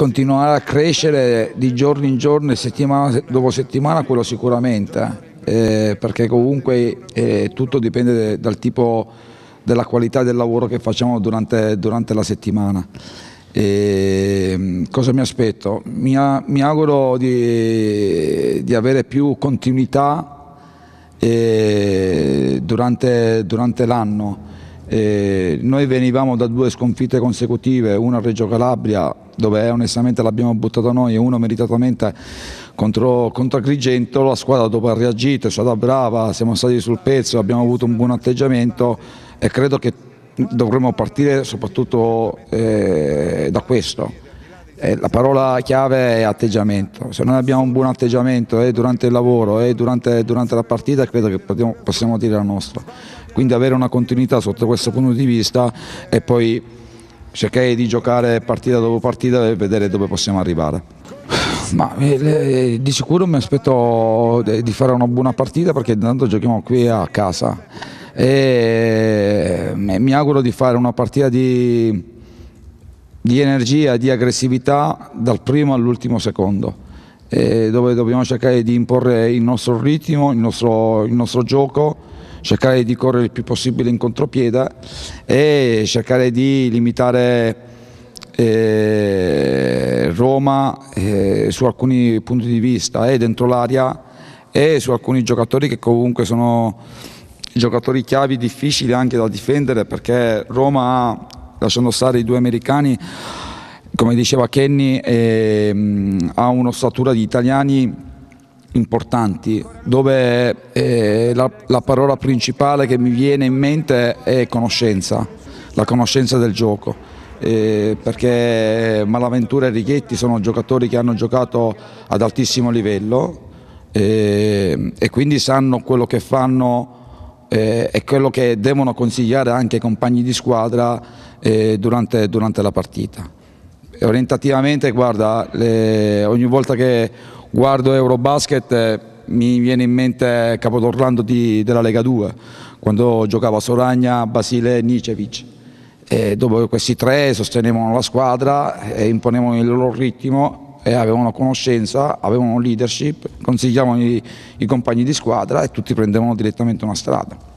continuare a crescere di giorno in giorno e settimana dopo settimana, quello sicuramente, eh, perché comunque eh, tutto dipende dal tipo della qualità del lavoro che facciamo durante, durante la settimana. E, ehm, cosa mi aspetto? Mi, a, mi auguro di, di, avere più continuità eh, durante, durante l'anno. Eh, noi venivamo da due sconfitte consecutive, una a Reggio Calabria dove eh, onestamente l'abbiamo buttato noi e una meritatamente contro, contro Agrigento, la squadra dopo ha reagito, è stata brava, siamo stati sul pezzo, abbiamo avuto un buon atteggiamento e credo che dovremmo partire soprattutto eh, da questo. Eh, la parola chiave è atteggiamento. Se noi abbiamo un buon atteggiamento eh, durante il lavoro e eh, durante, durante, la partita, credo che possiamo, possiamo dire la nostra. Quindi avere una continuità sotto questo punto di vista e poi cercare di giocare partita dopo partita e vedere dove possiamo arrivare. Ma, eh, eh, di sicuro mi aspetto di fare una buona partita perché intanto giochiamo qui a casa e mi auguro di fare una partita di di energia, di aggressività dal primo all'ultimo secondo, dove dobbiamo cercare di imporre il nostro ritmo, il nostro, il nostro gioco, cercare di correre il più possibile in contropiede e cercare di limitare eh, Roma eh, su alcuni punti di vista e eh, dentro l'area e su alcuni giocatori che comunque sono giocatori chiavi difficili anche da difendere perché Roma ha lasciando stare i due americani, come diceva Kenny, ehm, ha un'ossatura di italiani importanti, dove eh, la, la, parola principale che mi viene in mente è conoscenza, la conoscenza del gioco, eh, perché Malaventura e Righetti sono giocatori che hanno giocato ad altissimo livello eh, e quindi sanno quello che fanno eh, è quello che devono consigliare anche i compagni di squadra eh, durante, durante, la partita. Orientativamente, guarda, le, ogni volta che guardo Eurobasket eh, mi viene in mente Capodorlando di, della Lega 2, quando giocava Soragna, Basile e Nicevic. E eh, dopo questi tre sostenevano la squadra e eh, imponevano il loro ritmo e avevano conoscenza, avevano leadership, consigliavano i, i compagni di squadra e tutti prendevano direttamente una strada.